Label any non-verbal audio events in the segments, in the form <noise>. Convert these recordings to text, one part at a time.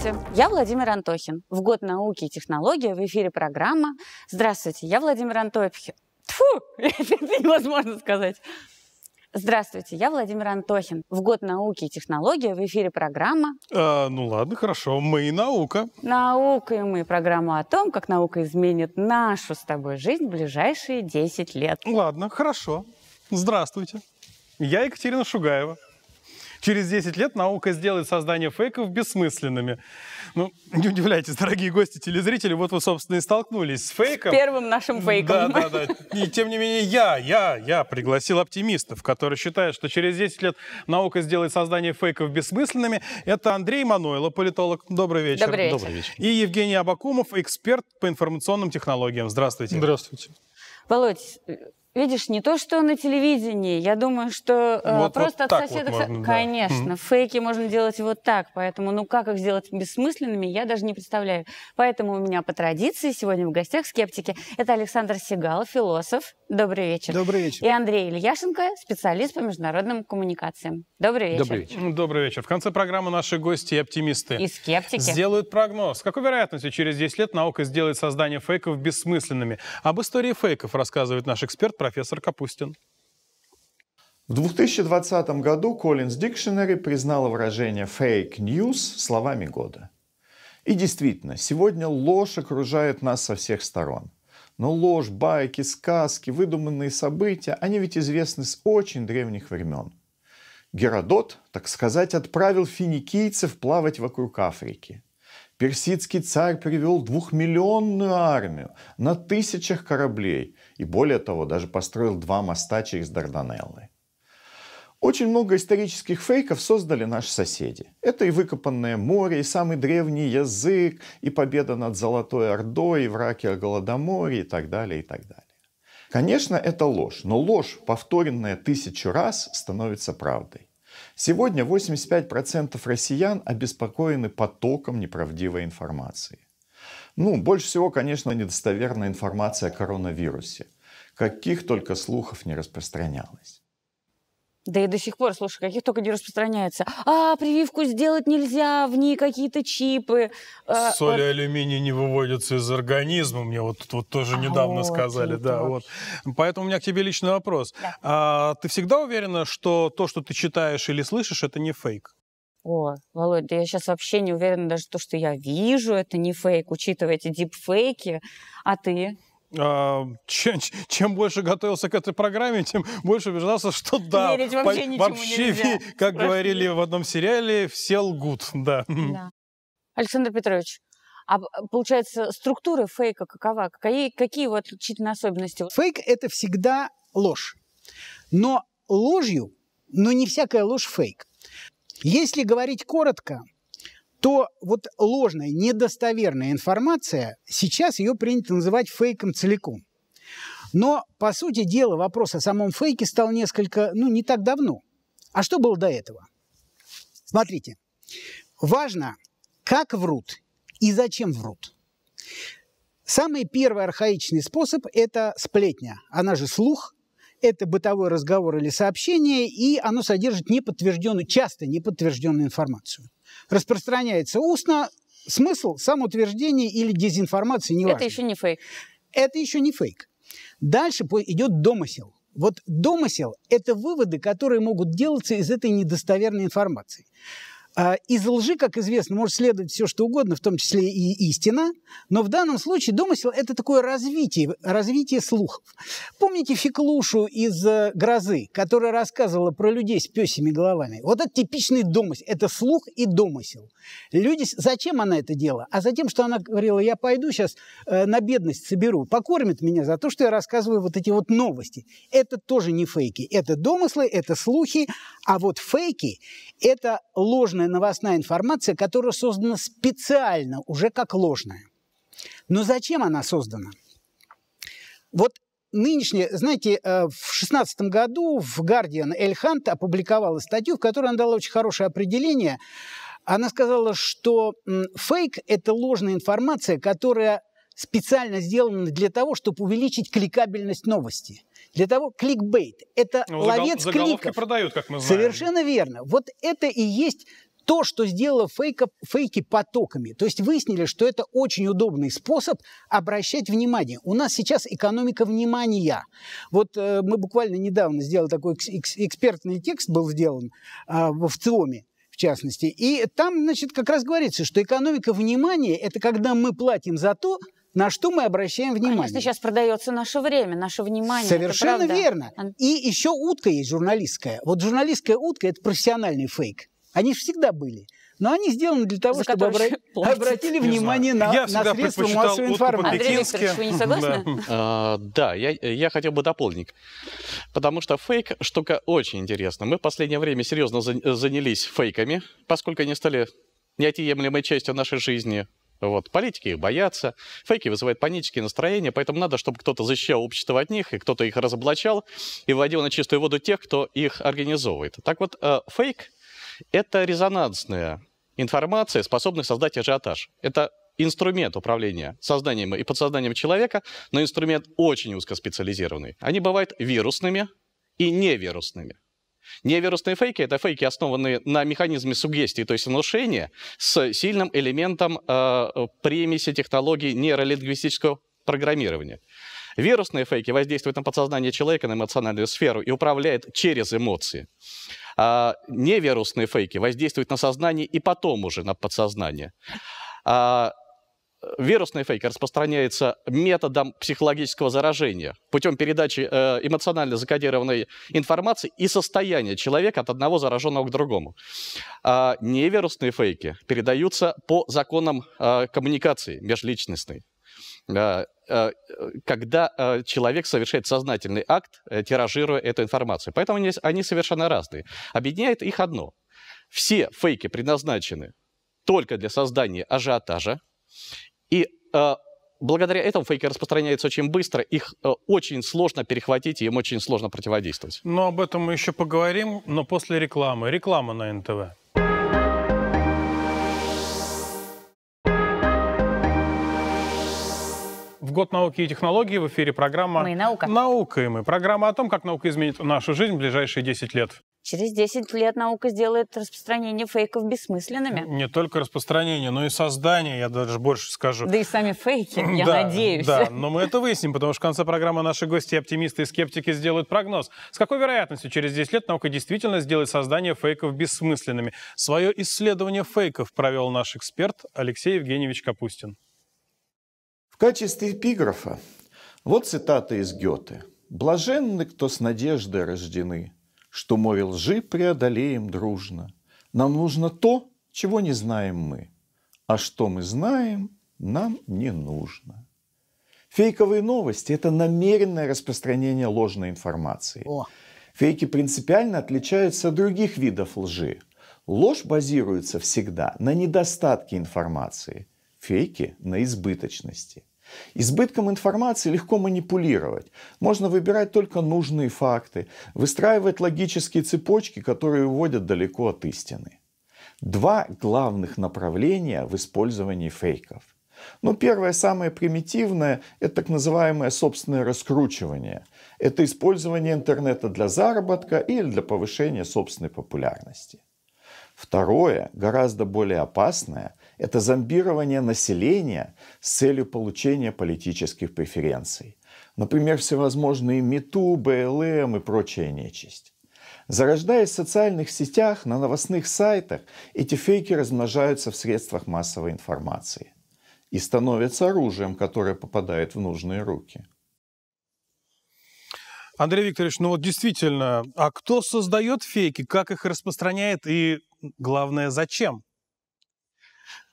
Здравствуйте, я Владимир Антохин. В год науки и технологии в эфире программа «Здравствуйте, я Владимир Антохин». Тфу, <laughs> это невозможно сказать. Здравствуйте, я Владимир Антохин. В год науки и технологии в эфире программа... Э, ну ладно, хорошо, мы и наука. Наука и мы. Программа о том, как наука изменит нашу с тобой жизнь в ближайшие 10 лет. Ладно, хорошо. Здравствуйте. Я Екатерина Шугаева. Через 10 лет наука сделает создание фейков бессмысленными. Ну, не удивляйтесь, дорогие гости, телезрители, вот вы, собственно, и столкнулись с фейком. С первым нашим фейком. Да, да, да. И тем не менее, я, я, я пригласил оптимистов, которые считают, что через 10 лет наука сделает создание фейков бессмысленными. Это Андрей Манойло, политолог. Добрый вечер. Добрый вечер. Добрый вечер. И Евгений Абакумов, эксперт по информационным технологиям. Здравствуйте. Здравствуйте. Володь, Видишь, не то, что на телевидении. Я думаю, что э, вот, просто вот от соседок... Вот можно, Конечно, да. фейки можно делать вот так. Поэтому, ну, как их сделать бессмысленными, я даже не представляю. Поэтому у меня по традиции сегодня в гостях скептики. Это Александр Сигал, философ. Добрый вечер. Добрый вечер. И Андрей Ильяшенко, специалист по международным коммуникациям. Добрый вечер. Добрый вечер. Добрый вечер. В конце программы наши гости и оптимисты. И скептики. Сделают прогноз. С какой вероятностью через 10 лет наука сделает создание фейков бессмысленными? Об истории фейков рассказывает наш эксперт профессор Капустин. В 2020 году Collins Dictionary признала выражение «fake news» словами года. И действительно, сегодня ложь окружает нас со всех сторон. Но ложь, байки, сказки, выдуманные события, они ведь известны с очень древних времен. Геродот, так сказать, отправил финикийцев плавать вокруг Африки. Персидский царь привел двухмиллионную армию на тысячах кораблей – и более того, даже построил два моста через Дарданеллы. Очень много исторических фейков создали наши соседи. Это и выкопанное море, и самый древний язык, и победа над Золотой Ордой, и враки о Голодоморе, и так далее, и так далее. Конечно, это ложь, но ложь, повторенная тысячу раз, становится правдой. Сегодня 85% россиян обеспокоены потоком неправдивой информации. Ну, больше всего, конечно, недостоверная информация о коронавирусе. Каких только слухов не распространялось. Да и до сих пор, слушай, каких только не распространяется. А, прививку сделать нельзя, в ней какие-то чипы. А, Соль вот. и алюминий не выводятся из организма, мне вот вот тоже а, недавно а, сказали. Вот, да, вот. Поэтому у меня к тебе личный вопрос. Да. А, ты всегда уверена, что то, что ты читаешь или слышишь, это не фейк? О, Володь, да я сейчас вообще не уверена даже то, что я вижу, это не фейк, учитывая эти дипфейки. А ты? А, чем, чем больше готовился к этой программе, тем больше убеждался, что <laughs> да. Верить вообще по, ничему вообще, нельзя. Как Прости. говорили в одном сериале, все лгут, да. да. <laughs> Александр Петрович, а получается, структура фейка какова? Какие, какие его отличительные особенности? Фейк – это всегда ложь. Но ложью, но не всякая ложь фейк. Если говорить коротко, то вот ложная, недостоверная информация, сейчас ее принято называть фейком целиком. Но, по сути дела, вопрос о самом фейке стал несколько, ну, не так давно. А что было до этого? Смотрите, важно, как врут и зачем врут. Самый первый архаичный способ – это сплетня, она же слух, это бытовой разговор или сообщение, и оно содержит неподтвержденную, часто неподтвержденную информацию. Распространяется устно, смысл самоутверждения или дезинформации не важно. Это еще не фейк. Это еще не фейк. Дальше идет домысел. Вот домысел – это выводы, которые могут делаться из этой недостоверной информации. А, из лжи, как известно, может следовать все, что угодно, в том числе и истина, но в данном случае домысел – это такое развитие, развитие слухов. Помните Феклушу из э, «Грозы», которая рассказывала про людей с песими головами? Вот это типичный домысел, это слух и домысел. Люди, зачем она это делала? А за тем, что она говорила, я пойду сейчас э, на бедность соберу, покормит меня за то, что я рассказываю вот эти вот новости. Это тоже не фейки, это домыслы, это слухи, а вот фейки – это ложные ложная новостная информация, которая создана специально, уже как ложная. Но зачем она создана? Вот нынешняя, знаете, э, в 16 году в Guardian Эль Хант опубликовала статью, в которой она дала очень хорошее определение. Она сказала, что фейк – это ложная информация, которая специально сделана для того, чтобы увеличить кликабельность новости. Для того, кликбейт – это ну, ловец загол- кликов. продают, как мы знаем. Совершенно верно. Вот это и есть то, что сделало фейка, фейки потоками. То есть выяснили, что это очень удобный способ обращать внимание. У нас сейчас экономика внимания. Вот э, мы буквально недавно сделали такой экс- экс- экспертный текст, был сделан э, в ЦИОМе, в частности. И там, значит, как раз говорится, что экономика внимания – это когда мы платим за то, на что мы обращаем внимание. Конечно, сейчас продается наше время, наше внимание. Совершенно верно. И еще утка есть журналистская. Вот журналистская утка – это профессиональный фейк. Они же всегда были. Но они сделаны для того, За чтобы обра... обратили внимание на, я на средства массовой информации. Андрей Викторович, вы не согласны? А, да, я, я хотел бы дополнить. Потому что фейк – штука очень интересная. Мы в последнее время серьезно занялись фейками, поскольку они стали неотъемлемой частью нашей жизни. Вот. Политики их боятся, фейки вызывают панические настроения, поэтому надо, чтобы кто-то защищал общество от них, и кто-то их разоблачал, и вводил на чистую воду тех, кто их организовывает. Так вот, э, фейк это резонансная информация, способная создать ажиотаж. Это инструмент управления сознанием и подсознанием человека, но инструмент очень узкоспециализированный. Они бывают вирусными и невирусными. Невирусные фейки — это фейки, основанные на механизме сугестии, то есть внушения, с сильным элементом э, примеси технологий нейролингвистического программирования. Вирусные фейки воздействуют на подсознание человека, на эмоциональную сферу и управляют через эмоции а, невирусные фейки воздействуют на сознание и потом уже на подсознание. А, вирусный фейк распространяется методом психологического заражения, путем передачи э, эмоционально закодированной информации и состояния человека от одного зараженного к другому. А невирусные фейки передаются по законам э, коммуникации межличностной. А, а, когда а, человек совершает сознательный акт, э, тиражируя эту информацию. Поэтому они, совершенно разные. Объединяет их одно. Все фейки предназначены только для создания ажиотажа, и благодаря этому фейки распространяются очень быстро, их э, очень сложно перехватить, и им очень сложно противодействовать. Но об этом мы еще поговорим, но после рекламы. Реклама на НТВ. В год науки и технологий в эфире программа «Мы наука». «Наука» и мы. Программа о том, как наука изменит нашу жизнь в ближайшие 10 лет. Через 10 лет наука сделает распространение фейков бессмысленными. Не только распространение, но и создание, я даже больше скажу. Да и сами фейки, я да, надеюсь. Да, но мы это выясним, потому что в конце программы наши гости, оптимисты и скептики, сделают прогноз. С какой вероятностью через 10 лет наука действительно сделает создание фейков бессмысленными? Свое исследование фейков провел наш эксперт Алексей Евгеньевич Капустин качестве эпиграфа вот цитата из Гёте. «Блаженны, кто с надеждой рождены, что море лжи преодолеем дружно. Нам нужно то, чего не знаем мы, а что мы знаем, нам не нужно». Фейковые новости – это намеренное распространение ложной информации. О. Фейки принципиально отличаются от других видов лжи. Ложь базируется всегда на недостатке информации, фейки – на избыточности. Избытком информации легко манипулировать. Можно выбирать только нужные факты, выстраивать логические цепочки, которые уводят далеко от истины. Два главных направления в использовании фейков. Ну, первое, самое примитивное, это так называемое собственное раскручивание. Это использование интернета для заработка или для повышения собственной популярности. Второе, гораздо более опасное, это зомбирование населения с целью получения политических преференций. Например, всевозможные МИТУ, БЛМ и прочая нечисть. Зарождаясь в социальных сетях, на новостных сайтах, эти фейки размножаются в средствах массовой информации и становятся оружием, которое попадает в нужные руки. Андрей Викторович, ну вот действительно, а кто создает фейки, как их распространяет и, главное, зачем?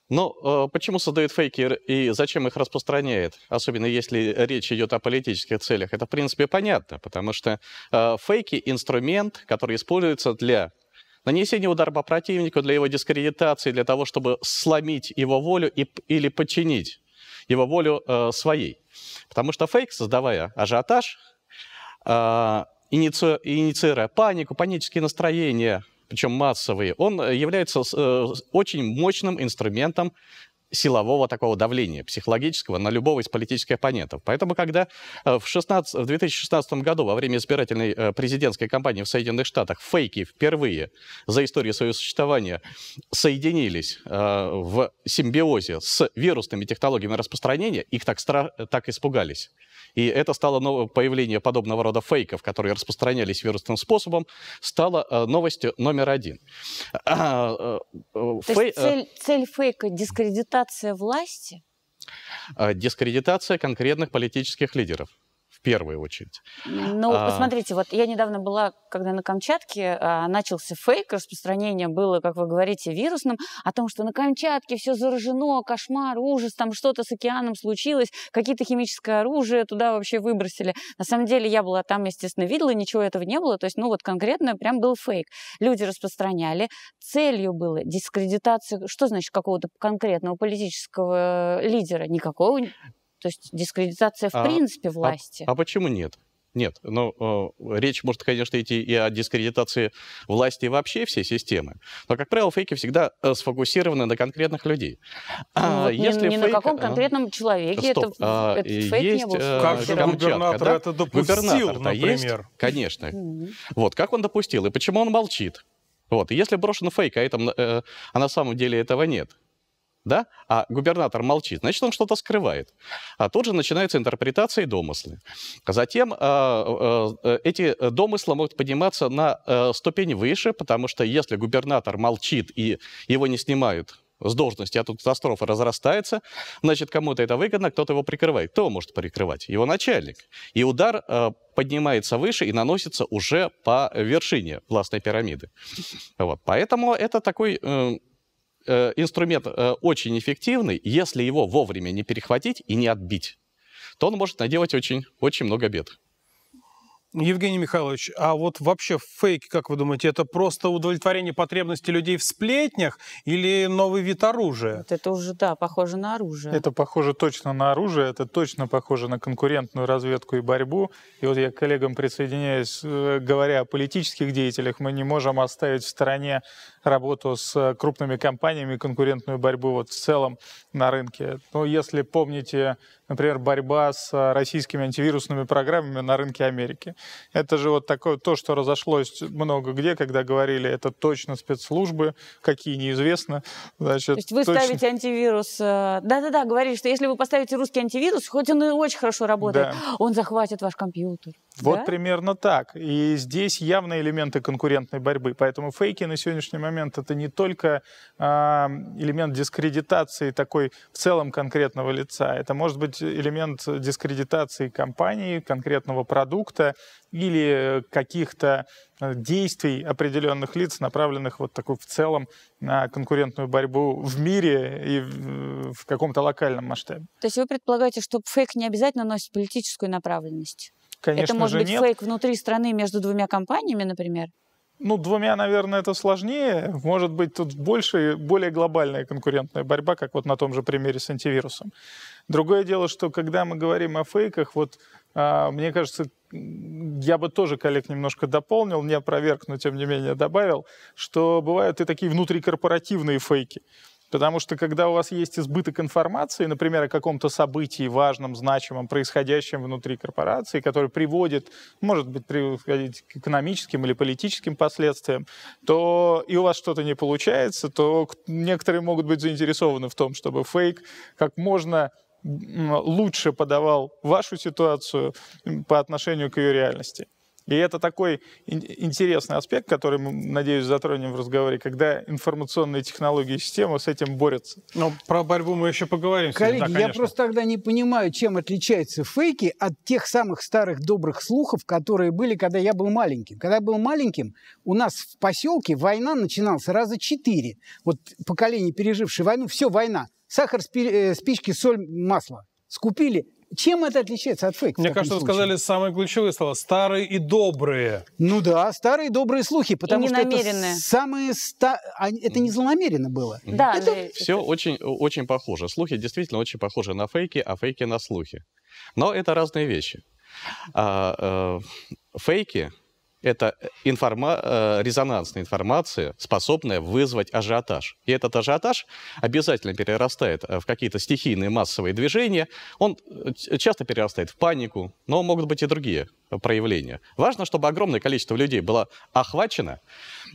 Но ну, э, почему создают фейки и зачем их распространяет, особенно если речь идет о политических целях, это, в принципе, понятно, потому что э, фейки — инструмент, который используется для нанесения удара по противнику, для его дискредитации, для того, чтобы сломить его волю и, или подчинить его волю э, своей. Потому что фейк, создавая ажиотаж, э, иници, инициируя панику, панические настроения — причем массовые, он э, является э, очень мощным инструментом силового такого давления психологического на любого из политических оппонентов. Поэтому, когда э, в, 16, в 2016 году во время избирательной э, президентской кампании в Соединенных Штатах фейки впервые за историю своего существования соединились э, в симбиозе с вирусными технологиями распространения, их так, стра... так испугались. И это стало новое появление подобного рода фейков, которые распространялись вирусным способом, стало новостью номер один. А, То Фей... есть цель, цель фейка дискредитация дискредитация власти? А, дискредитация конкретных политических лидеров в первую очередь. Ну, а... посмотрите, вот я недавно была, когда на Камчатке а, начался фейк, распространение было, как вы говорите, вирусным, о том, что на Камчатке все заражено, кошмар, ужас, там что-то с океаном случилось, какие-то химическое оружие туда вообще выбросили. На самом деле я была там, естественно, видела, ничего этого не было, то есть, ну вот конкретно прям был фейк. Люди распространяли, целью было дискредитация, что значит какого-то конкретного политического э, лидера? Никакого то есть дискредитация в а, принципе а, власти. А, а почему нет? Нет, но ну, э, речь может, конечно, идти и о дискредитации власти и вообще всей системы. Но, как правило, фейки всегда э, сфокусированы на конкретных людей. Ну а, ну, вот если не, не фейк... на каком э, конкретном человеке Стоп, это, а, этот фейк есть, не был. Э, как же губернатор да? это допустил, губернатор например? Есть, конечно. Mm-hmm. Вот, как он допустил и почему он молчит? Вот, если брошен фейк, а, этом, э, а на самом деле этого нет, да, а губернатор молчит, значит, он что-то скрывает. А тут же начинаются интерпретации и домыслы. Затем э, э, эти э, домыслы могут подниматься на э, ступень выше, потому что если губернатор молчит и его не снимают с должности, а тут катастрофа разрастается, значит, кому-то это выгодно, кто-то его прикрывает. Кто может прикрывать? Его начальник. И удар э, поднимается выше и наносится уже по вершине властной пирамиды. Вот. Поэтому это такой э, Э, инструмент э, очень эффективный, если его вовремя не перехватить и не отбить, то он может наделать очень, очень много бед. Евгений Михайлович, а вот вообще фейки, как вы думаете, это просто удовлетворение потребностей людей в сплетнях или новый вид оружия? Вот это уже, да, похоже на оружие. Это похоже точно на оружие, это точно похоже на конкурентную разведку и борьбу. И вот я к коллегам присоединяюсь, э, говоря о политических деятелях, мы не можем оставить в стороне работу с э, крупными компаниями, конкурентную борьбу вот в целом на рынке. Ну, если помните, например, борьба с э, российскими антивирусными программами на рынке Америки. Это же вот такое то, что разошлось много где, когда говорили, это точно спецслужбы, какие неизвестно. Значит, то есть вы точно... ставите антивирус... Э, да-да-да, говорили, что если вы поставите русский антивирус, хоть он и очень хорошо работает, да. он захватит ваш компьютер. Вот да? примерно так. И здесь явно элементы конкурентной борьбы. Поэтому фейки на сегодняшний момент это не только э, элемент дискредитации такой в целом конкретного лица, это может быть элемент дискредитации компании, конкретного продукта или каких-то э, действий определенных лиц, направленных вот такой в целом на конкурентную борьбу в мире и в каком-то локальном масштабе. То есть вы предполагаете, что фейк не обязательно носит политическую направленность? Конечно это может быть нет. фейк внутри страны между двумя компаниями, например? Ну, двумя, наверное, это сложнее. Может быть, тут больше, более глобальная конкурентная борьба, как вот на том же примере с антивирусом. Другое дело, что когда мы говорим о фейках, вот а, мне кажется, я бы тоже коллег немножко дополнил, не опроверг, но тем не менее добавил, что бывают и такие внутрикорпоративные фейки. Потому что когда у вас есть избыток информации, например, о каком-то событии важном, значимом, происходящем внутри корпорации, который приводит, может быть, приводить к экономическим или политическим последствиям, то и у вас что-то не получается, то некоторые могут быть заинтересованы в том, чтобы фейк как можно лучше подавал вашу ситуацию по отношению к ее реальности. И это такой интересный аспект, который мы, надеюсь, затронем в разговоре, когда информационные технологии и системы с этим борются. Но ну, про борьбу мы еще поговорим. Коллеги, да, я просто тогда не понимаю, чем отличаются фейки от тех самых старых добрых слухов, которые были, когда я был маленьким. Когда я был маленьким, у нас в поселке война начиналась раза четыре. Вот поколение, пережившее войну, все война. Сахар, э, спички, соль, масло. Скупили, чем это отличается от фейков? Мне кажется, случае? вы сказали самые ключевые слова. Старые и добрые. Ну да, старые и добрые слухи, потому и что это самые... Ста... Это не злонамеренно было. Да, это... Э, Все очень, очень похоже. Слухи действительно очень похожи на фейки, а фейки на слухи. Но это разные вещи. А, э, фейки это э, информа- э, резонансная информация, способная вызвать ажиотаж. И этот ажиотаж обязательно перерастает э, в какие-то стихийные массовые движения. Он часто перерастает в панику, но могут быть и другие проявления. Важно, чтобы огромное количество людей было охвачено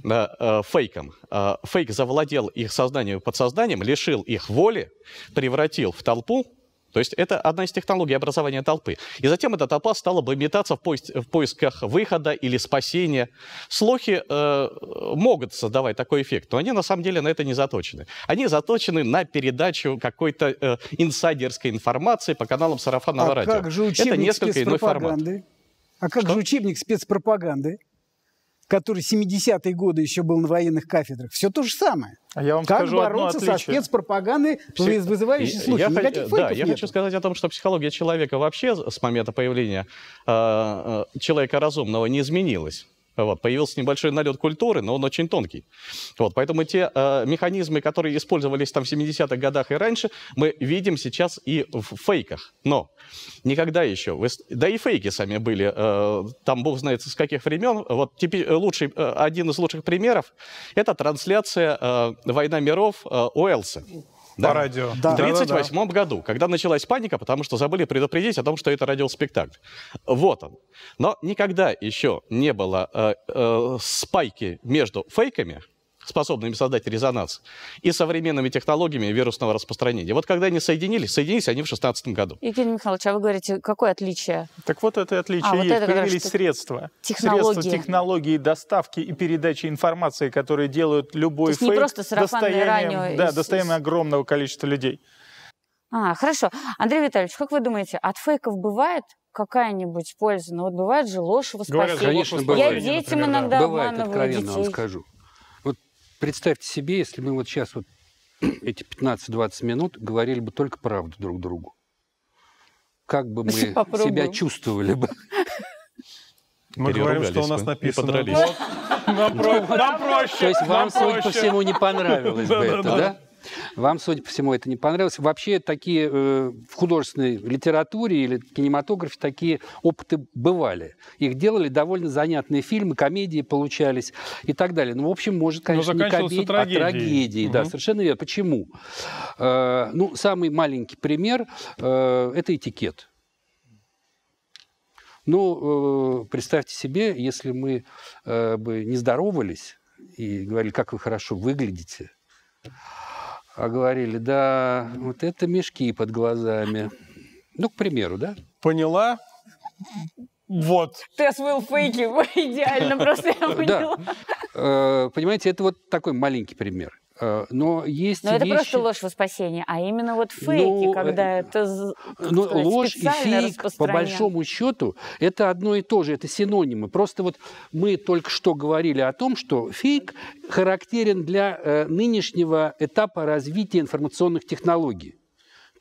э, э, фейком. Э, фейк завладел их сознанием и подсознанием, лишил их воли, превратил в толпу, то есть это одна из технологий образования толпы. И затем эта толпа стала бы метаться в, поис- в поисках выхода или спасения. Слухи э, могут создавать такой эффект, но они на самом деле на это не заточены. Они заточены на передачу какой-то э, инсайдерской информации по каналам сарафанного а радио. Как же это несколько иной формат. А как Что? же учебник спецпропаганды? который 70-е годы еще был на военных кафедрах. Все то же самое. А я вам как скажу бороться одно отличие. со спецпропагандой, Пси... вызывающей слухи? Я, Никаких да, я хочу сказать о том, что психология человека вообще с момента появления э, э, человека разумного не изменилась. Вот, появился небольшой налет культуры, но он очень тонкий. Вот, поэтому те э, механизмы, которые использовались там в 70-х годах и раньше, мы видим сейчас и в фейках. Но никогда еще, вы, да и фейки сами были, э, там бог знает с каких времен. Вот типи, э, лучший, э, один из лучших примеров – это трансляция э, «Война миров» э, Уэллса да. по радио. Да. В 1938 да, году, когда началась паника, потому что забыли предупредить о том, что это радиоспектакль. Вот он. Но никогда еще не было э, э, спайки между фейками способными создать резонанс, и современными технологиями вирусного распространения. Вот когда они соединились, соединились они в 2016 году. Евгений Михайлович, а вы говорите, какое отличие? Так вот это отличие а, есть. Вот это, Появились что... средства. Технологии. Средства технологии доставки и передачи информации, которые делают любой фейк не просто достоянием, ранее, да, из... достоянием огромного количества людей. А, хорошо. Андрей Витальевич, как вы думаете, от фейков бывает какая-нибудь польза? Ну вот бывает же ложь во спасение. Говорят, конечно, бывает. Я детям например, иногда бывает, обманываю откровенно детей. вам скажу представьте себе, если мы вот сейчас вот <clears throat> эти 15-20 минут говорили бы только правду друг другу. Как бы мы Попробуем. себя чувствовали бы. Мы говорим, что у нас написано. Нам проще. То есть вам, судя по всему, не понравилось <laughs> бы это, да? Вам, судя по всему, это не понравилось. Вообще такие э, в художественной литературе или кинематографе такие опыты бывали. Их делали довольно занятные фильмы, комедии получались и так далее. Ну, в общем, может, конечно, не комедии, а трагедией. а трагедии. Угу. Да, совершенно верно. Почему? Э, ну, самый маленький пример э, – это этикет. Ну, э, представьте себе, если мы э, бы не здоровались и говорили, как вы хорошо выглядите, а говорили, да, вот это мешки под глазами. Ну, к примеру, да? Поняла? Вот. Ты освоил фейки <laughs> идеально, просто я поняла. Э, понимаете, это вот такой маленький пример. Э, но есть Но это вещи... просто ложь во спасение, а именно вот ну, э, фейки, ну, когда э, это ну, сказать, ложь и фейк по большому счету это одно и то же, это синонимы. Просто вот мы только что говорили о том, что фейк характерен для нынешнего этапа развития информационных технологий,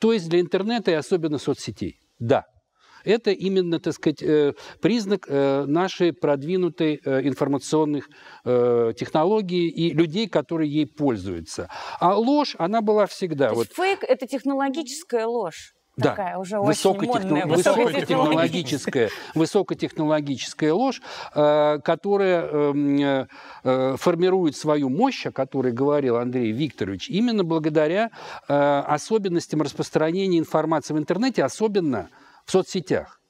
то есть для интернета и особенно соцсетей. Да. Это именно, так сказать, э, признак э, нашей продвинутой э, информационных технологий и людей, которые ей пользуются. А ложь, она была всегда. То вот. есть фейк – это технологическая ложь? Да, уже высокотехно... высокотехнологическая, высокотехнологическая ложь, которая эм, формирует свою мощь, о которой говорил Андрей Викторович, именно благодаря особенностям распространения информации в интернете, особенно в соцсетях.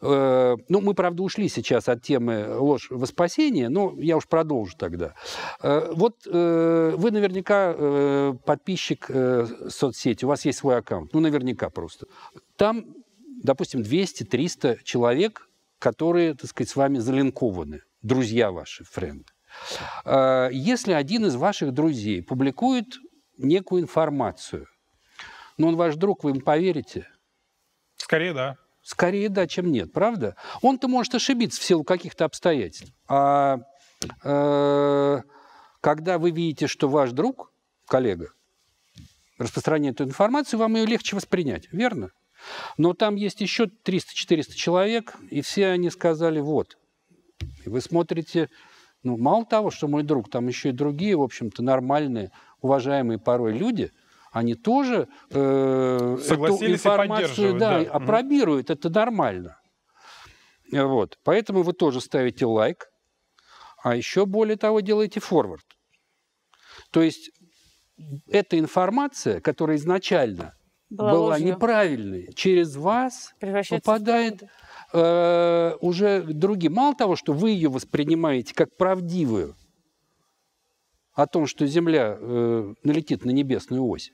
Э, ну, мы, правда, ушли сейчас от темы ложь во спасение, но я уж продолжу тогда. Э, вот э, вы наверняка подписчик соцсети, у вас есть свой аккаунт, ну, наверняка просто. Там, допустим, 200-300 человек, которые, так сказать, с вами залинкованы, друзья ваши, френды. Если один из ваших друзей публикует некую информацию, но он ваш друг, вы им поверите – Скорее, да. Скорее да, чем нет, правда? Он-то может ошибиться в силу каких-то обстоятельств. А э, когда вы видите, что ваш друг, коллега, распространяет эту информацию, вам ее легче воспринять, верно? Но там есть еще 300-400 человек, и все они сказали «вот». И вы смотрите, ну, мало того, что мой друг, там еще и другие, в общем-то, нормальные, уважаемые порой люди – они тоже э, эту информацию да, да. опробируют. Mm-hmm. Это нормально. Вот. Поэтому вы тоже ставите лайк, а еще более того делаете форвард. То есть эта информация, которая изначально была, была неправильной, через вас попадает э, уже другим. Мало того, что вы ее воспринимаете как правдивую, о том, что Земля э, налетит на небесную ось,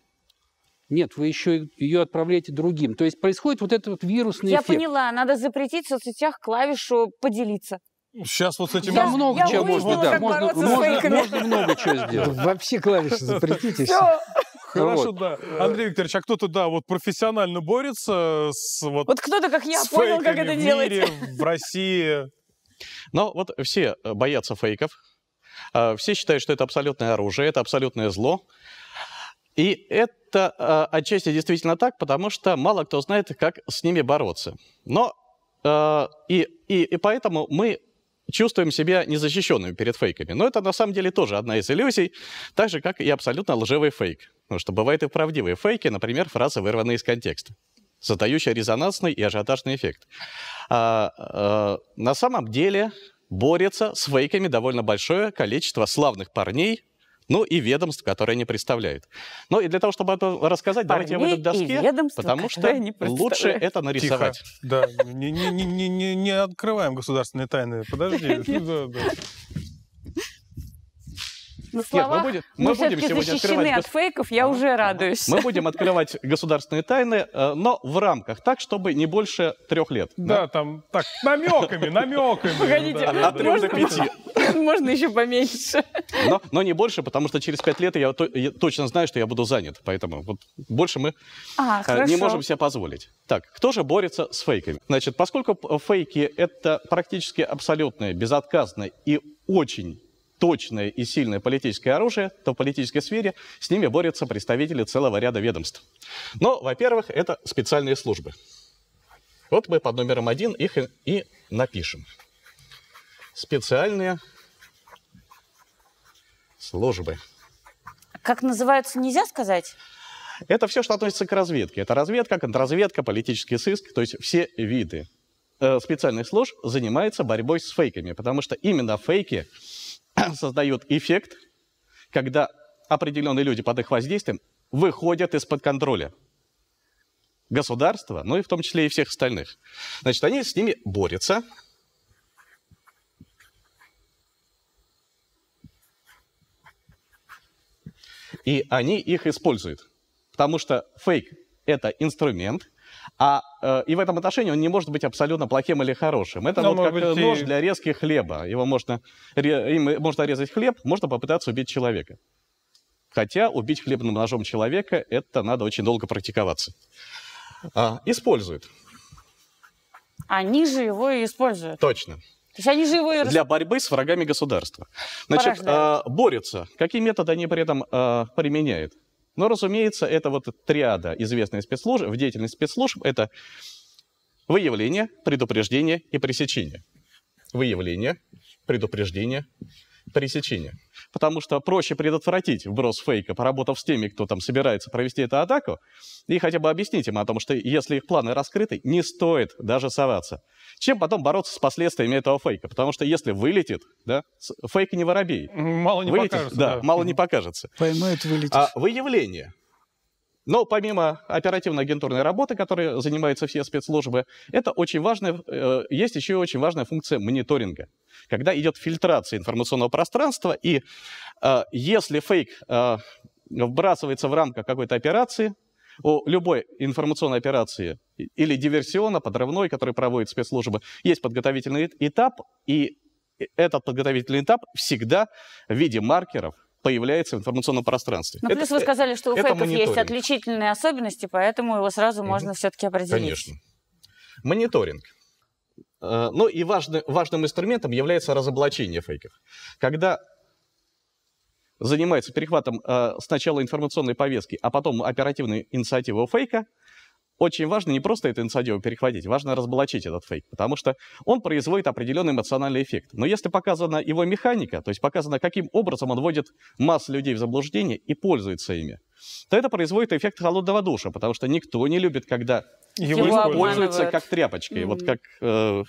нет, вы еще ее отправляете другим. То есть происходит вот этот вот вирусный Я эффект. Я поняла, надо запретить в соцсетях клавишу «поделиться». Сейчас вот с этим... Я, много я чего можно, да, можно, можно, можно много чего сделать. Вообще клавиши запретите. Все. Хорошо, да. Андрей Викторович, а кто-то, да, вот профессионально борется с вот... Вот кто-то, как я, понял, как это в делать. Мире, в России. Но ну, вот все боятся фейков, а, все считают, что это абсолютное оружие, это абсолютное зло. И это э, отчасти действительно так, потому что мало кто знает, как с ними бороться. Но э, и, и, и поэтому мы чувствуем себя незащищенными перед фейками. Но это на самом деле тоже одна из иллюзий, так же, как и абсолютно лживый фейк. Потому что бывают и правдивые фейки, например, фразы, вырванные из контекста создающие резонансный и ажиотажный эффект. А, а, на самом деле борется с фейками довольно большое количество славных парней, ну и ведомств, которые они представляют. Ну и для того, чтобы это рассказать, Парней давайте я выйду к доске, ведомства, потому что лучше это нарисовать. Тихо. Да, не, не, не, не, не открываем государственные тайны. Подожди. <laughs> на словах Нет, мы будем, мы мы будем сегодня открывать... от фейков, я а, уже радуюсь. Мы будем открывать государственные тайны, э, но в рамках, так, чтобы не больше трех лет. Да, да? там так, намеками, намеками. <laughs> Погодите, да, от трех до пяти. <laughs> Можно еще поменьше. Но, но не больше, потому что через пять лет я, то, я точно знаю, что я буду занят. Поэтому вот больше мы а э, не можем себе позволить. Так, кто же борется с фейками? Значит, поскольку фейки — это практически абсолютная, безотказная и очень точное и сильное политическое оружие, то в политической сфере с ними борются представители целого ряда ведомств. Но, во-первых, это специальные службы. Вот мы под номером один их и напишем. Специальные службы. Как называются, нельзя сказать? Это все, что относится к разведке. Это разведка, контрразведка, политический сыск, то есть все виды э, специальных служб занимается борьбой с фейками, потому что именно фейки <coughs> создает эффект, когда определенные люди под их воздействием выходят из-под контроля государства, ну и в том числе и всех остальных. Значит, они с ними борются. И они их используют. Потому что фейк – это инструмент, а Э, и в этом отношении он не может быть абсолютно плохим или хорошим. Это Но, вот как э, быть, нож для резки хлеба. Его можно, им э, можно резать хлеб, можно попытаться убить человека. Хотя убить хлебным ножом человека, это надо очень долго практиковаться. А, используют. Они же его и используют. Точно. То есть они же его и... Для борьбы с врагами государства. Значит, Порождают. борются. Какие методы они при этом применяют? Но, разумеется, это вот триада известной спецслужб, в деятельности спецслужб, это выявление, предупреждение и пресечение. Выявление, предупреждение, пресечение потому что проще предотвратить вброс фейка, поработав с теми, кто там собирается провести эту атаку, и хотя бы объяснить им о том, что если их планы раскрыты, не стоит даже соваться. Чем потом бороться с последствиями этого фейка? Потому что если вылетит, да, фейк не воробей. Мало не вылетит, покажется. Да, да, мало не покажется. Поймают, вылетит. А выявление – но помимо оперативно-агентурной работы, которой занимаются все спецслужбы, это очень важная, э, есть еще и очень важная функция мониторинга, когда идет фильтрация информационного пространства, и э, если фейк э, вбрасывается в рамках какой-то операции, у любой информационной операции или диверсионно, подрывной, который проводит спецслужбы, есть подготовительный этап, и этот подготовительный этап всегда в виде маркеров – появляется в информационном пространстве. Ну, плюс вы э, сказали, что у фейков есть отличительные особенности, поэтому его сразу угу. можно все-таки определить. Конечно. Мониторинг. Э, ну и важный, важным инструментом является разоблачение фейков. Когда занимается перехватом э, сначала информационной повестки, а потом оперативной инициативы фейка, очень важно не просто эту инсайдио перехватить, важно разоблачить этот фейк, потому что он производит определенный эмоциональный эффект. Но если показана его механика, то есть показано, каким образом он вводит массу людей в заблуждение и пользуется ими, то это производит эффект холодного душа, потому что никто не любит, когда его, его пользуются как тряпочкой, mm-hmm. вот как... Э,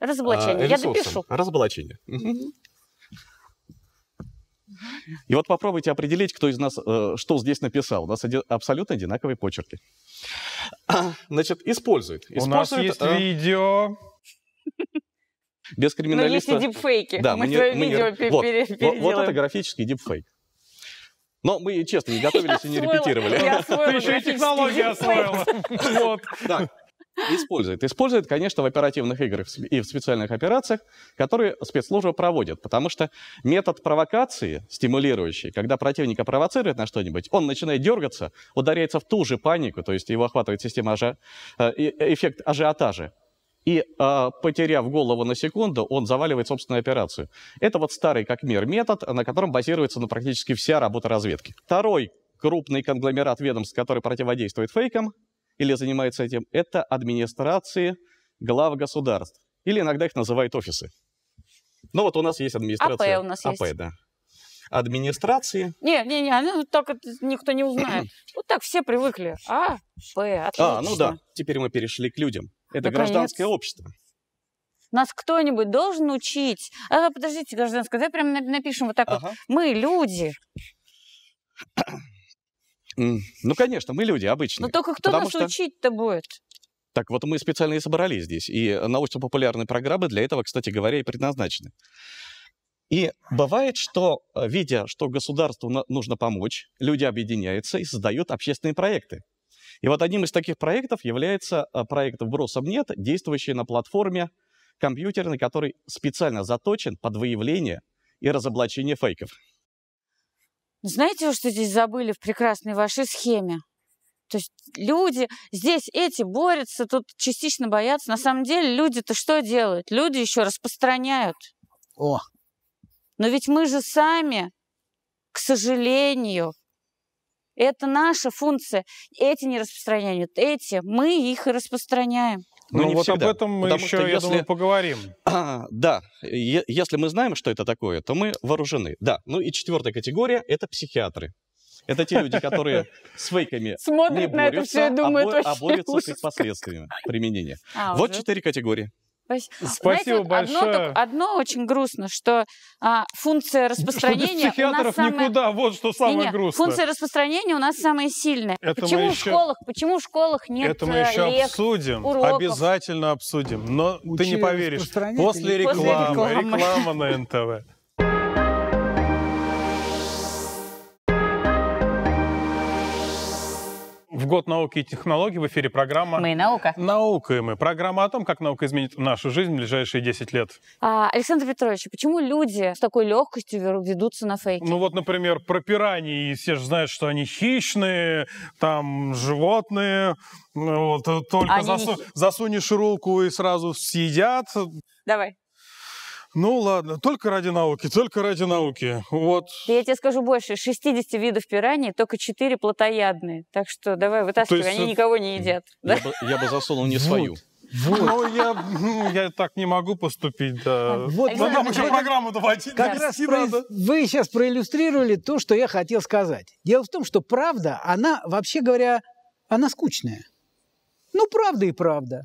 Разоблачение. Э, Я допишу. Разоблачение. Mm-hmm. И вот попробуйте определить, кто из нас э, что здесь написал. У нас абсолютно одинаковые почерки. <clears throat> Значит, использует. У нас есть э, видео. Без криминалиста. Но есть и дипфейки. Да, мы, мы твое не... видео мы... Вот, Вот, вот это графический дипфейк. Но мы, честно, не готовились я и не освоила, репетировали. Я освоила Ты еще и технологию освоила. <laughs> Вот. Так, использует? Использует, конечно, в оперативных играх и в специальных операциях, которые спецслужбы проводят, потому что метод провокации, стимулирующий, когда противника провоцирует на что-нибудь, он начинает дергаться, ударяется в ту же панику, то есть его охватывает система ажи... Э, эффект ажиотажа. И э, потеряв голову на секунду, он заваливает собственную операцию. Это вот старый как мир метод, на котором базируется ну, практически вся работа разведки. Второй крупный конгломерат ведомств, который противодействует фейкам, или занимается этим, это администрации глав государств. Или иногда их называют офисы. Ну вот у нас есть администрация. АП у нас АП, есть. да. Администрации. Не, не, не, ну так никто не узнает. <clears throat> вот так все привыкли. А П а, отлично. А, ну да, теперь мы перешли к людям. Это Наконец. гражданское общество. Нас кто-нибудь должен учить. А, подождите, гражданское, давай прям напишем вот так ага. вот. Мы люди. Ну, конечно, мы люди обычные. Но ну, только кто нас что... учить-то будет? Так вот мы специально и собрались здесь. И научно-популярные программы для этого, кстати говоря, и предназначены. И бывает, что, э, видя, что государству нужно помочь, люди объединяются и создают общественные проекты. И вот одним из таких проектов является э, проект «Вбросом нет», действующий на платформе компьютерной, который специально заточен под выявление и разоблачение фейков. Знаете вы, что здесь забыли в прекрасной вашей схеме? То есть люди здесь эти борются, тут частично боятся. На самом деле люди-то что делают? Люди еще распространяют. О. Но ведь мы же сами, к сожалению, это наша функция. Эти не распространяют, эти мы их и распространяем. Ну, ну не вот всегда. об этом мы Потому еще, если... я думаю, поговорим. А, <clears throat> да, е- если мы знаем, что это такое, то мы вооружены. Да, ну и четвертая категория – это психиатры. Это те люди, которые с фейками Смотрят не борются, на это все а думают, а, бо- а борются с их последствиями применения. А, вот четыре категории. Спасибо Знаете, большое. Одно, так, одно очень грустно, что а, функция распространения... Что у нас самая... никуда, вот что самое не, не, грустное. Функция распространения у нас самая сильная. Это почему, в школах, почему в школах нет Это мы э, еще лек, обсудим, уроков? обязательно обсудим. Но Учи ты не поверишь, после рекламы, после рекламы, реклама на НТВ. В год науки и технологий в эфире программа «Мы и наука». «Наука и мы». Программа о том, как наука изменит нашу жизнь в ближайшие 10 лет. А, Александр Петрович, почему люди с такой легкостью ведутся на фейки? Ну вот, например, про пираний. Все же знают, что они хищные, там животные. Вот, э, только засу... не... засунешь руку и сразу съедят. Давай. Ну ладно, только ради науки, только ради науки. Вот. Я тебе скажу больше, 60 видов пираний, только 4 плотоядные. Так что давай вытаскивай, есть, они никого не едят. Я, да? бы, я бы засунул не вот. свою. Вот. Ну, я, ну, я так не могу поступить, да. Вот, Но нам еще программу давать. Как да, раз правда. вы сейчас проиллюстрировали то, что я хотел сказать. Дело в том, что правда, она, вообще говоря, она скучная. Ну, правда и правда.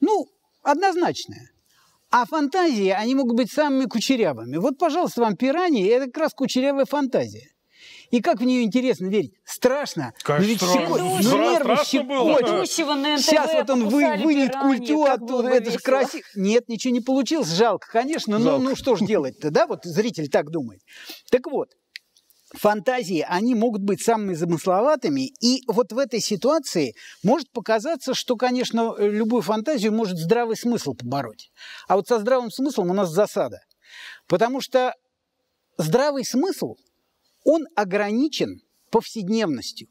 Ну, однозначная. А фантазии, они могут быть самыми кучерявыми. Вот, пожалуйста, вам пираньи, это как раз кучерявая фантазия. И как в нее интересно верить? Страшно. Как но ведь ну, страшно. Щеко... Ну, нервы щекочут. Сейчас вот он вы, вынет культю оттуда. Это же красиво. Нет, ничего не получилось. Жалко, конечно. Ну, жалко. Ну, ну что ж делать-то, да? Вот зритель так думает. Так вот, фантазии, они могут быть самыми замысловатыми. И вот в этой ситуации может показаться, что, конечно, любую фантазию может здравый смысл побороть. А вот со здравым смыслом у нас засада. Потому что здравый смысл, он ограничен повседневностью.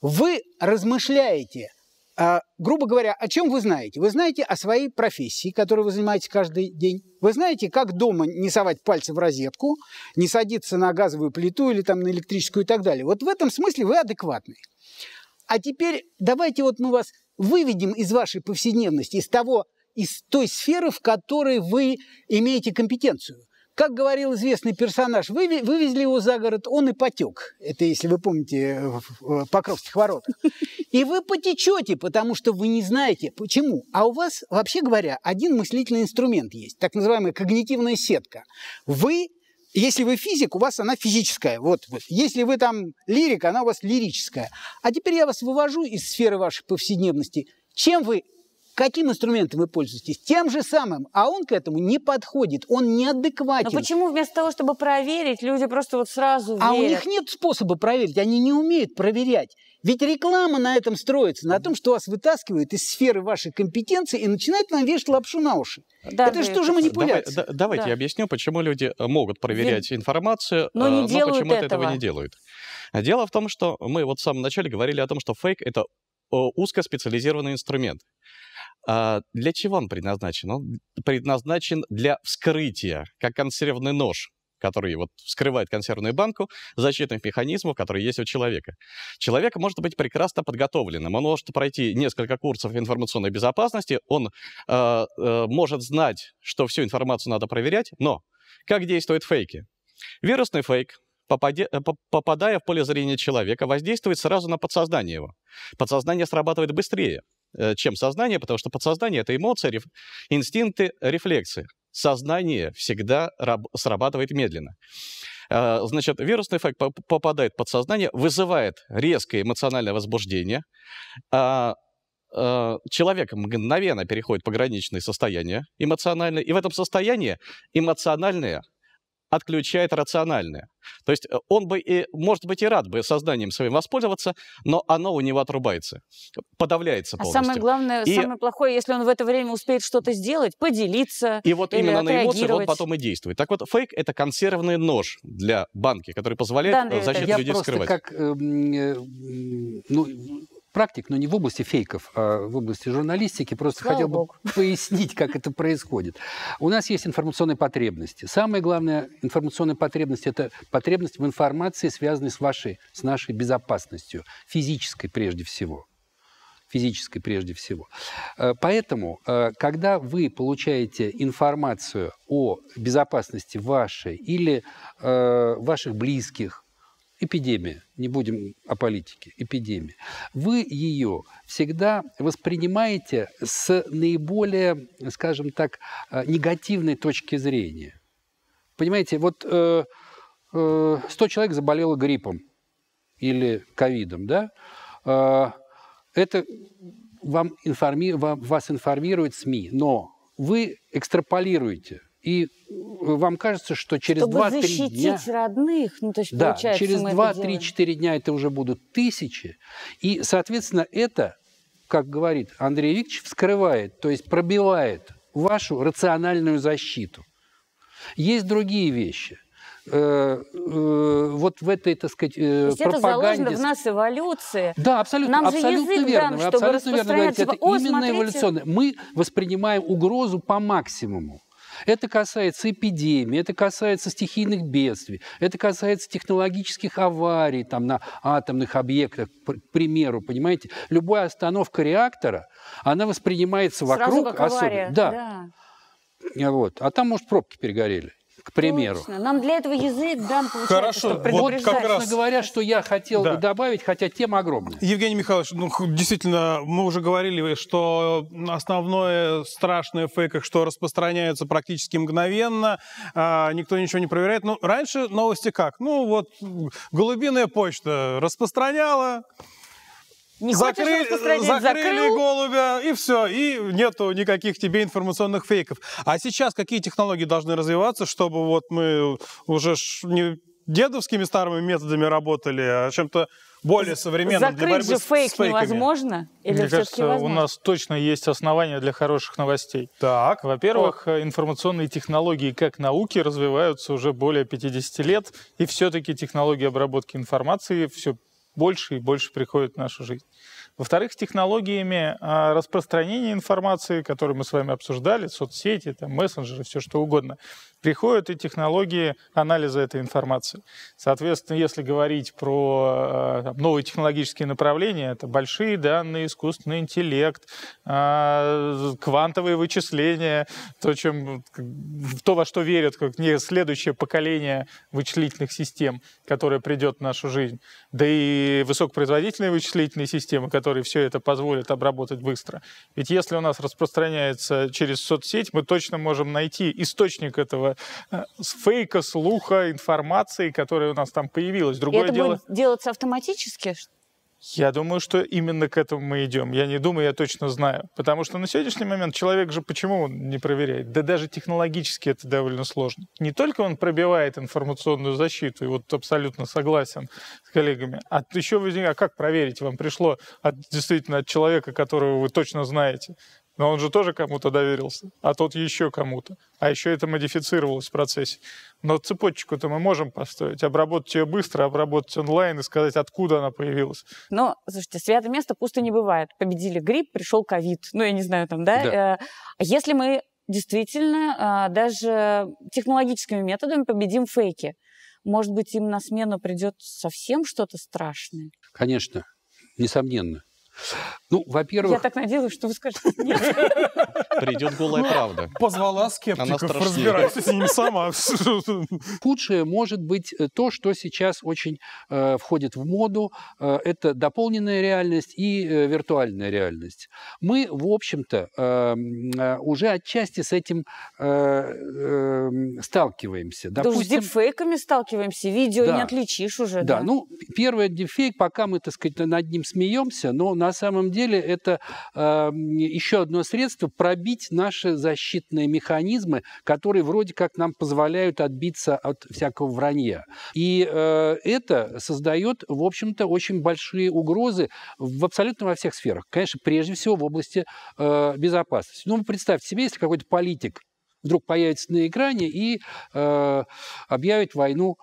Вы размышляете – а, грубо говоря, о чем вы знаете? Вы знаете о своей профессии, которой вы занимаетесь каждый день. Вы знаете, как дома не совать пальцы в розетку, не садиться на газовую плиту или там на электрическую и так далее. Вот в этом смысле вы адекватны. А теперь давайте вот мы вас выведем из вашей повседневности, из того, из той сферы, в которой вы имеете компетенцию. Как говорил известный персонаж, вы вывезли его за город, он и потек. Это если вы помните э, в э, Покровских воротах. И вы потечете, потому что вы не знаете, почему. А у вас, вообще говоря, один мыслительный инструмент есть, так называемая когнитивная сетка. Вы если вы физик, у вас она физическая. Вот, вот. Если вы там лирик, она у вас лирическая. А теперь я вас вывожу из сферы вашей повседневности. Чем вы Каким инструментом вы пользуетесь? Тем же самым. А он к этому не подходит, он неадекватен. Но почему вместо того, чтобы проверить, люди просто вот сразу верят? А у них нет способа проверить, они не умеют проверять. Ведь реклама на этом строится, на том, что вас вытаскивают из сферы вашей компетенции и начинают вам вешать лапшу на уши. Да, это же тоже манипуляция. Давай, да, давайте да. я объясню, почему люди э, могут проверять Ведь... информацию, но, э, не но почему-то этого. этого не делают. Дело в том, что мы вот в самом начале говорили о том, что фейк — это э, узкоспециализированный инструмент. А, для чего он предназначен? Он предназначен для вскрытия, как консервный нож, который вот вскрывает консервную банку, защитных механизмов, которые есть у человека. Человек может быть прекрасно подготовленным, он может пройти несколько курсов информационной безопасности, он э, э, может знать, что всю информацию надо проверять, но как действуют фейки? Вирусный фейк, попаде, э, попадая в поле зрения человека, воздействует сразу на подсознание его. Подсознание срабатывает быстрее. Э, чем сознание, потому что подсознание — это эмоции, реф... инстинкты, рефлексы. Сознание всегда раб... срабатывает медленно. Э, значит, вирусный эффект попадает в подсознание, вызывает резкое эмоциональное возбуждение. А, э, человек мгновенно переходит в пограничное состояние эмоциональное, и в этом состоянии эмоциональное отключает рациональное. То есть э, он бы, и, может быть, и рад бы сознанием своим воспользоваться, но оно у него отрубается, подавляется полностью. А самое главное, и... самое плохое, если он в это время успеет что-то сделать, поделиться И вот именно на эмоциях он потом и действует. Так вот, фейк — это консервный нож для банки, который позволяет да, э, защиту людей скрывать. Я просто как... Эм, э, ну, практик, но не в области фейков, а в области журналистики. Просто Слава хотел Богу. бы <laughs> пояснить, как это происходит. У нас есть информационные потребности. Самая главная информационная потребность – это потребность в информации, связанной с, вашей, с нашей безопасностью, физической прежде всего физической прежде всего. Э, поэтому, э, когда вы получаете информацию о безопасности вашей или э, ваших близких, эпидемия, не будем о политике, эпидемия, вы ее всегда воспринимаете с наиболее, скажем так, э, негативной точки зрения. Понимаете, вот э, э, 100 человек заболело гриппом или ковидом, да? Э, это вам информи... вас информирует СМИ, но вы экстраполируете – и э, вам кажется, что через 2-3 дня... родных, ну, то есть, да, через 2-3-4 дня это уже будут тысячи, и, соответственно, это, как говорит Андрей Викторович, вскрывает, то есть пробивает вашу рациональную защиту. Есть другие вещи э, – э, вот в этой, так сказать, То есть пропаганде. это заложено в нас эволюция, Да, абсолютно, Нам абсолютно же язык верно. Дан, вы абсолютно верно говорите. это О, именно смотрите. эволюционное. Мы воспринимаем угрозу по максимуму. Это касается эпидемии, это касается стихийных бедствий, это касается технологических аварий там, на атомных объектах, к примеру, понимаете? Любая остановка реактора, она воспринимается вокруг... Сразу как авария. Особенно, да. да. Вот. А там, может, пробки перегорели примеру. Точно. Нам для этого язык дан, получается, Хорошо, вот как раз... говоря, что я хотел да. бы добавить, хотя тема огромная. Евгений Михайлович, ну, действительно, мы уже говорили, что основное страшное в фейках, что распространяется практически мгновенно, а, никто ничего не проверяет. Ну, раньше новости как? Ну, вот голубиная почта распространяла, не закрыли, хочешь закрыли закрыл? голубя, и все, и нету никаких тебе информационных фейков. А сейчас какие технологии должны развиваться, чтобы вот мы уже не дедовскими старыми методами работали, а чем-то более современным Закрыть для борьбы же фейк с фейками. невозможно? Или Мне кажется, возможно? у нас точно есть основания для хороших новостей. Так. Во-первых, О. Э, информационные технологии как науки развиваются уже более 50 лет, и все-таки технологии обработки информации все больше и больше приходит в нашу жизнь. Во-вторых, с технологиями а, распространения информации, которые мы с вами обсуждали, соцсети, там, мессенджеры, все что угодно, приходят и технологии анализа этой информации. Соответственно, если говорить про э, там, новые технологические направления, это большие данные, искусственный интеллект, э, квантовые вычисления, то, чем, то во что верят как не следующее поколение вычислительных систем, которое придет в нашу жизнь, да и высокопроизводительные вычислительные системы, которые все это позволят обработать быстро. Ведь если у нас распространяется через соцсеть, мы точно можем найти источник этого этого фейка, слуха, информации, которая у нас там появилась. Другое И это дело... будет делаться автоматически? Я думаю, что именно к этому мы идем. Я не думаю, я точно знаю. Потому что на сегодняшний момент человек же почему он не проверяет? Да даже технологически это довольно сложно. Не только он пробивает информационную защиту, и вот абсолютно согласен с коллегами, а еще, а как проверить? Вам пришло от, действительно от человека, которого вы точно знаете. Но он же тоже кому-то доверился, а тот еще кому-то. А еще это модифицировалось в процессе. Но цепочку-то мы можем построить, обработать ее быстро, обработать онлайн и сказать, откуда она появилась. Но, слушайте, свято место пусто не бывает. Победили грипп, пришел ковид. Ну, я не знаю, там, да? да. Э, а если мы действительно э, даже технологическими методами победим фейки, может быть, им на смену придет совсем что-то страшное? Конечно, несомненно. Ну, во-первых... Я так надеялась, что вы скажете нет. Придет голая ну, правда. Позвала скептиков, разбирайся с ними сама. Худшее может быть э, то, что сейчас очень э, входит в моду. Э, это дополненная реальность и виртуальная реальность. Мы, в общем-то, уже отчасти с этим сталкиваемся. Допустим, да с дипфейками сталкиваемся, видео не отличишь уже. Да, ну, первый дипфейк, пока мы, так сказать, над ним смеемся, но на на самом деле это э, эм, еще одно средство пробить наши защитные механизмы, которые вроде как нам позволяют отбиться от всякого вранья. И э, это создает, в общем-то, очень большие угрозы в абсолютно во всех сферах. Конечно, прежде всего в области э, безопасности. Ну, представьте себе, если какой-то политик вдруг появится на экране и э, объявит войну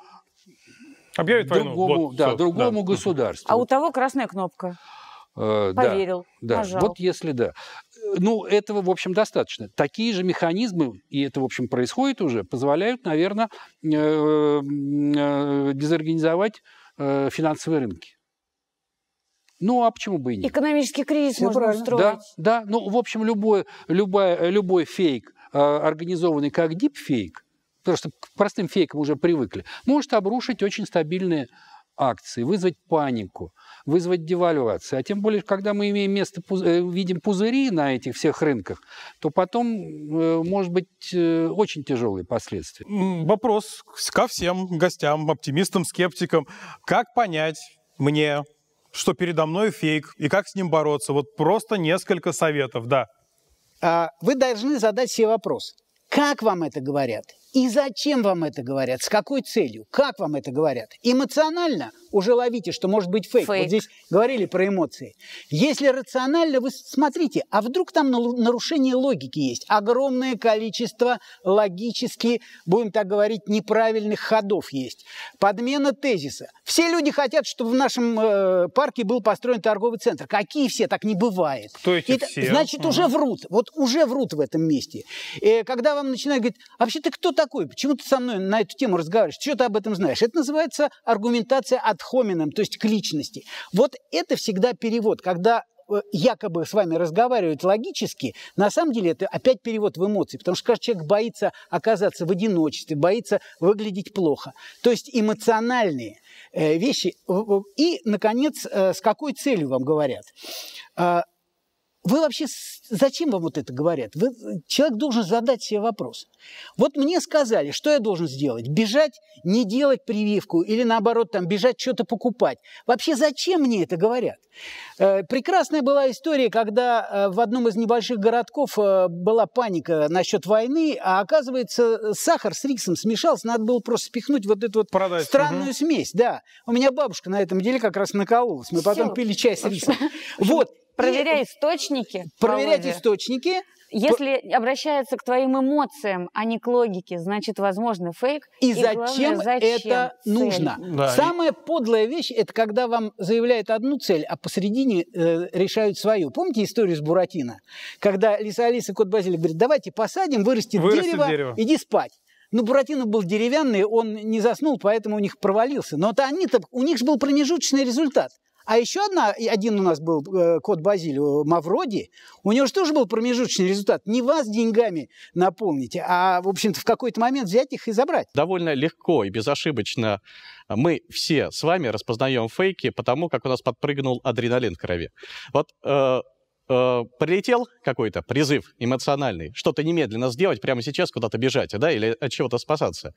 Объявит другому, войну. Вот, да, все, другому да. государству. А у того красная кнопка. Э, Поверил, да, нажал. Вот если да. Э, ну, этого, в общем, достаточно. Такие же механизмы, и это, в общем, происходит уже, позволяют, наверное, э, дезорганизовать финансовые рынки. Ну, а почему бы и нет? Экономический кризис Все можно устроить. Да, да. Ну, в общем, любой, любой, любой фейк, организованный как дипфейк, потому что к простым фейкам уже привыкли, может обрушить очень стабильные акции, вызвать панику, вызвать девальвацию. А тем более, когда мы имеем место, э, видим пузыри на этих всех рынках, то потом э, может быть э, очень тяжелые последствия. Вопрос ко всем гостям, оптимистам, скептикам. Как понять мне, что передо мной фейк и как с ним бороться? Вот просто несколько советов, да. А, вы должны задать себе вопрос. Как вам это говорят? И зачем вам это говорят? С какой целью? Как вам это говорят? Эмоционально уже ловите, что может быть фейк. фейк. Вот здесь говорили про эмоции. Если рационально, вы смотрите, а вдруг там нарушение логики есть? Огромное количество логически, будем так говорить, неправильных ходов есть. Подмена тезиса. Все люди хотят, чтобы в нашем э, парке был построен торговый центр. Какие все? Так не бывает. Кто эти это, все? Значит, угу. уже врут. Вот уже врут в этом месте. Э, когда вам начинают говорить, «А вообще ты кто такой? Почему ты со мной на эту тему разговариваешь? Что ты об этом знаешь? Это называется аргументация от хоминем, то есть к личности. Вот это всегда перевод, когда э, якобы с вами разговаривают логически, на самом деле это опять перевод в эмоции, потому что каждый человек боится оказаться в одиночестве, боится выглядеть плохо. То есть эмоциональные э, вещи. И, наконец, э, с какой целью вам говорят? А, вы вообще, зачем вам вот это говорят? Вы, человек должен задать себе вопрос. Вот мне сказали, что я должен сделать? Бежать, не делать прививку или наоборот там бежать что-то покупать. Вообще зачем мне это говорят? Э, прекрасная была история, когда э, в одном из небольших городков э, была паника насчет войны, а оказывается сахар с рисом смешался, надо было просто спихнуть вот эту вот Продать. странную угу. смесь. Да, у меня бабушка на этом деле как раз накололась, мы потом пили чай с рисом. <laughs> Вот, Проверяй источники. Проверять Володя. источники. Если Про... обращаются к твоим эмоциям, а не к логике, значит, возможно, фейк. И, и зачем, главное, зачем это цель? нужно? Да. Самая подлая вещь это когда вам заявляют одну цель, а посередине э, решают свою. Помните историю с Буратино? Когда Лиса Алиса и кот Базилий говорят: давайте посадим, вырастет, вырастет дерево, дерево, иди спать. Ну, Буратино был деревянный, он не заснул, поэтому у них провалился. Но то они-то, у них же был промежуточный результат. А еще одна, один у нас был э, кот Базиль, Мавроди, у него же тоже был промежуточный результат. Не вас деньгами наполните, а, в общем-то, в какой-то момент взять их и забрать. Довольно легко и безошибочно мы все с вами распознаем фейки, потому как у нас подпрыгнул адреналин в крови. Вот э, э, прилетел какой-то призыв эмоциональный, что-то немедленно сделать, прямо сейчас куда-то бежать, да, или от чего-то спасаться.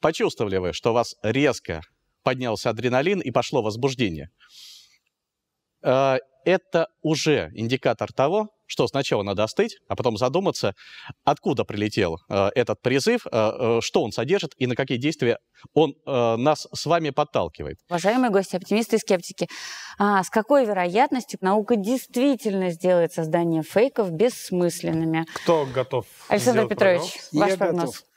Почувствовали вы, что вас резко поднялся адреналин и пошло возбуждение. Э, это уже индикатор того, что сначала надо остыть, а потом задуматься, откуда прилетел э, этот призыв, э, что он содержит и на какие действия он нас с вами подталкивает. Уважаемые гости, оптимисты и скептики, а с какой вероятностью наука действительно сделает создание фейков бессмысленными? Кто готов? Александр Петрович, прогноз? ваш Я прогноз. Готов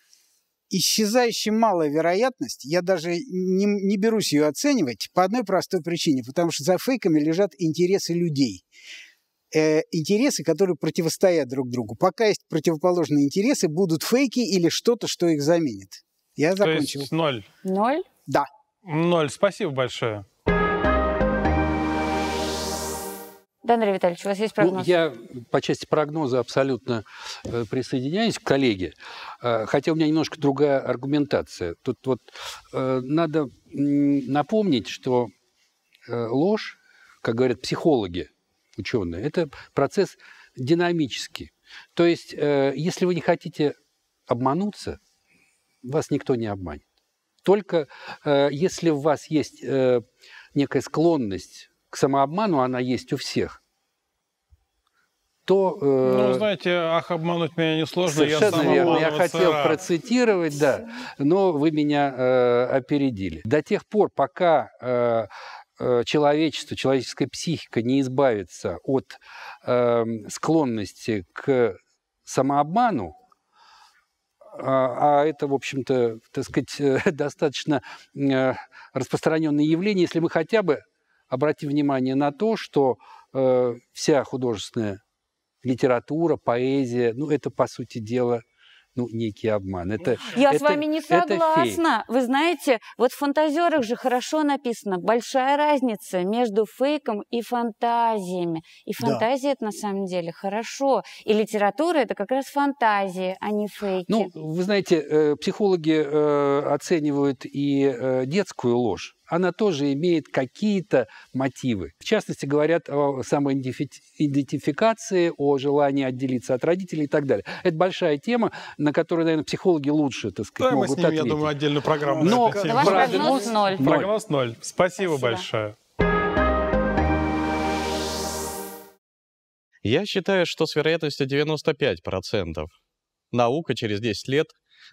исчезающе малая вероятность, я даже не, не берусь ее оценивать по одной простой причине, потому что за фейками лежат интересы людей. Э, интересы, которые противостоят друг другу. Пока есть противоположные интересы, будут фейки или что-то, что их заменит. Я закончил. То есть ноль. Ноль? Да. Ноль. Спасибо большое. Да, Андрей Витальевич, у вас есть ну, прогноз? Ну, я по части прогноза абсолютно э, присоединяюсь к коллеге, э, хотя у меня немножко другая аргументация. Тут вот э, надо напомнить, что ложь, как говорят психологи, ученые, это процесс динамический. То есть, если вы не хотите обмануться, вас никто не обманет. Только если у вас есть некая склонность к самообману, она есть у всех, то... Э, ну, знаете, ах, обмануть меня несложно. Совершенно я верно. Я хотел цара. процитировать, да, но вы меня э, опередили. До тех пор, пока э, э человечество, человеческая психика не избавится от э, склонности к самообману, а, а это, в общем-то, так сказать, <laughs> э, достаточно э, распространенное явление, если мы хотя бы обратим внимание на то, что э, вся художественная литература, поэзия, ну, это, по сути дела, ну, некий обман. Это, Я это, с вами не согласна. Вы знаете, вот в фантазерах же хорошо написано, большая разница между фейком и фантазиями. И фантазия да. это на самом деле хорошо. И литература это как раз фантазии, а не фейки. Ну, вы знаете, э, психологи э, оценивают и э, детскую ложь она тоже имеет какие-то мотивы. В частности, говорят о самоидентификации, о желании отделиться от родителей и так далее. Это большая тема, на которую, наверное, психологи лучше, так сказать, да, могут мы с ним, ответить. я думаю, отдельную программу. Но прогноз, прогноз ноль. Прогноз ноль. Спасибо, Спасибо. большое. Я считаю, что с вероятностью 95% наука через 10 лет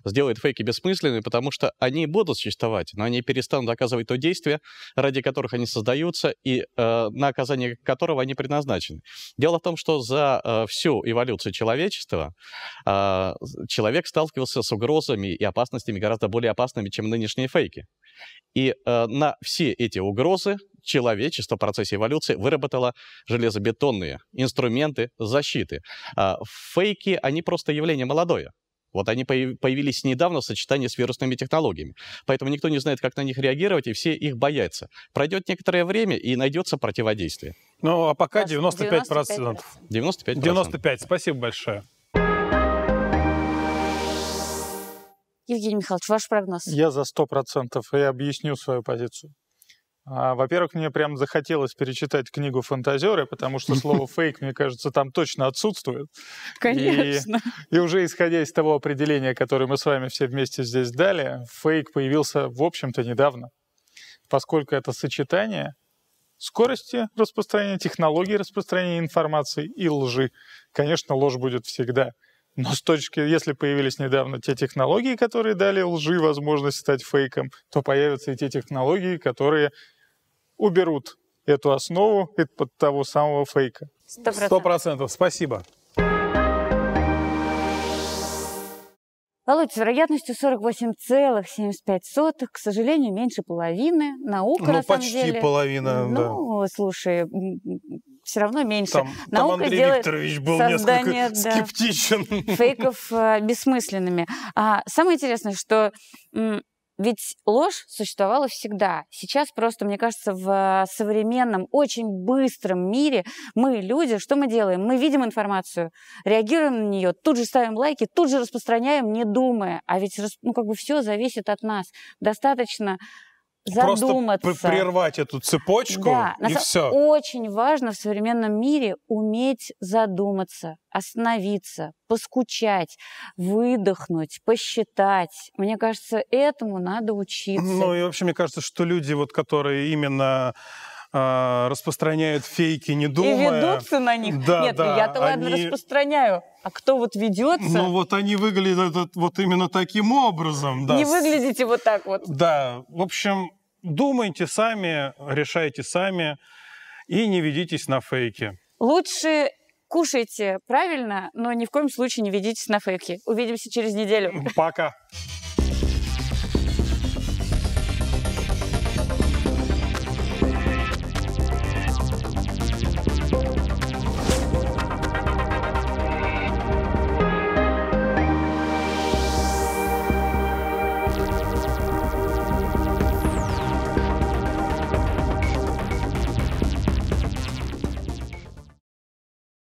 сделает фейки бессмысленными, потому что они будут существовать, но они перестанут оказывать то действие, ради которых они создаются и э, на оказание которого они предназначены. Дело в том, что за э, всю эволюцию человечества э, человек сталкивался с угрозами и опасностями гораздо более опасными, чем нынешние фейки. И э, на все эти угрозы человечество в процессе эволюции выработало железобетонные инструменты защиты. Э, фейки, они просто явление молодое. Вот они появились недавно в сочетании с вирусными технологиями. Поэтому никто не знает, как на них реагировать, и все их боятся. Пройдет некоторое время, и найдется противодействие. Ну, а пока 95%. 95%. 95%. 95%. Спасибо большое. Евгений Михайлович, ваш прогноз? Я за 100% и объясню свою позицию. А, во-первых, мне прям захотелось перечитать книгу «Фантазеры», потому что слово <laughs> «фейк», мне кажется, там точно отсутствует. Конечно. И, и уже исходя из того определения, которое мы с вами все вместе здесь дали, фейк появился, в общем-то, недавно, поскольку это сочетание скорости распространения, технологии распространения информации и лжи. Конечно, ложь будет всегда — но с точки, если появились недавно те технологии, которые дали лжи возможность стать фейком, то появятся и те технологии, которые уберут эту основу из-под того самого фейка. Сто процентов. Спасибо. Володь, с вероятностью 48,75, к сожалению, меньше половины. Наука, ну, на самом почти деле... половина, Ну, слушай, все равно меньше. Там, Наука там Андрей делает Викторович был создание, несколько да, скептичен. Фейков э, бессмысленными. А, самое интересное, что м, ведь ложь существовала всегда. Сейчас просто, мне кажется, в современном, очень быстром мире мы, люди, что мы делаем? Мы видим информацию, реагируем на нее, тут же ставим лайки, тут же распространяем, не думая. А ведь ну, как бы все зависит от нас. Достаточно задуматься. Просто прервать эту цепочку да, и все. Очень важно в современном мире уметь задуматься, остановиться, поскучать, выдохнуть, посчитать. Мне кажется, этому надо учиться. Ну и вообще, мне кажется, что люди, вот, которые именно а, распространяют фейки, не думая. И ведутся на них. Да, Нет, да, я-то они... ладно распространяю. А кто вот ведется? Ну вот они выглядят вот именно таким образом. Да. Не выглядите вот так вот. Да, в общем, думайте сами, решайте сами и не ведитесь на фейки. Лучше кушайте правильно, но ни в коем случае не ведитесь на фейки. Увидимся через неделю. Пока.